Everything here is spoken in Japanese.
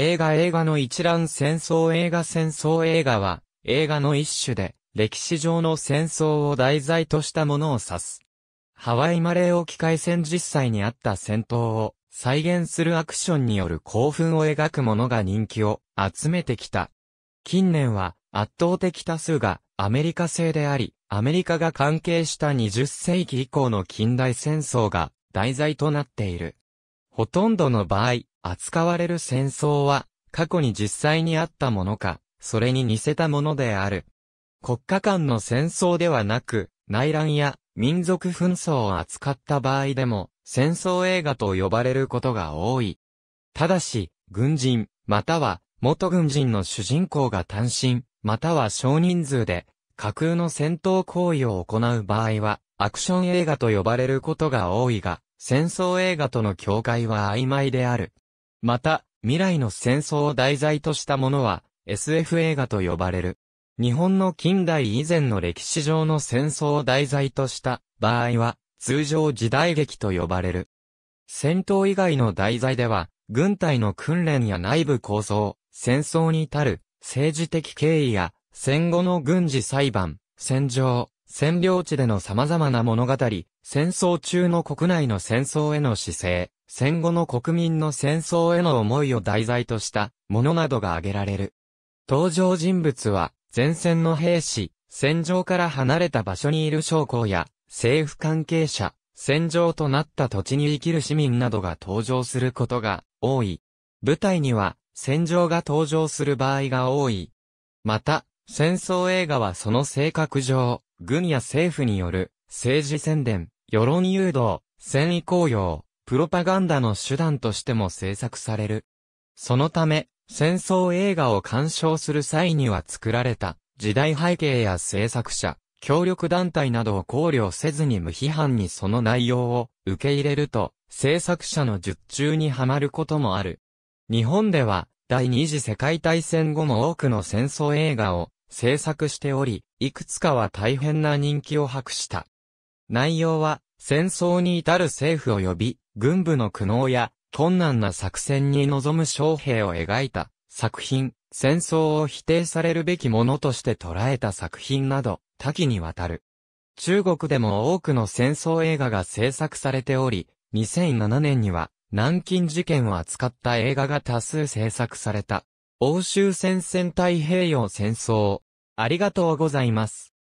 映画映画の一覧戦争映画戦争映画は、映画の一種で、歴史上の戦争を題材としたものを指す。ハワイマレー沖海戦実際にあった戦闘を再現するアクションによる興奮を描くものが人気を集めてきた。近年は圧倒的多数がアメリカ製であり、アメリカが関係した20世紀以降の近代戦争が題材となっている。ほとんどの場合、扱われる戦争は、過去に実際にあったものか、それに似せたものである。国家間の戦争ではなく、内乱や民族紛争を扱った場合でも、戦争映画と呼ばれることが多い。ただし、軍人、または元軍人の主人公が単身、または少人数で、架空の戦闘行為を行う場合は、アクション映画と呼ばれることが多いが、戦争映画との境界は曖昧である。また、未来の戦争を題材としたものは、SF 映画と呼ばれる。日本の近代以前の歴史上の戦争を題材とした場合は、通常時代劇と呼ばれる。戦闘以外の題材では、軍隊の訓練や内部構造、戦争に至る政治的経緯や戦後の軍事裁判、戦場、占領地での様々な物語、戦争中の国内の戦争への姿勢、戦後の国民の戦争への思いを題材としたものなどが挙げられる。登場人物は、前線の兵士、戦場から離れた場所にいる将校や、政府関係者、戦場となった土地に生きる市民などが登場することが多い。舞台には、戦場が登場する場合が多い。また、戦争映画はその性格上、軍や政府による、政治宣伝、世論誘導、戦意高揚、プロパガンダの手段としても制作される。そのため、戦争映画を鑑賞する際には作られた、時代背景や制作者、協力団体などを考慮せずに無批判にその内容を受け入れると、制作者の術中にはまることもある。日本では、第二次世界大戦後も多くの戦争映画を制作しており、いくつかは大変な人気を博した。内容は戦争に至る政府及び、軍部の苦悩や、困難な作戦に臨む将兵を描いた作品、戦争を否定されるべきものとして捉えた作品など、多岐にわたる。中国でも多くの戦争映画が制作されており、2007年には、南京事件を扱った映画が多数制作された。欧州戦線太平洋戦争。ありがとうございます。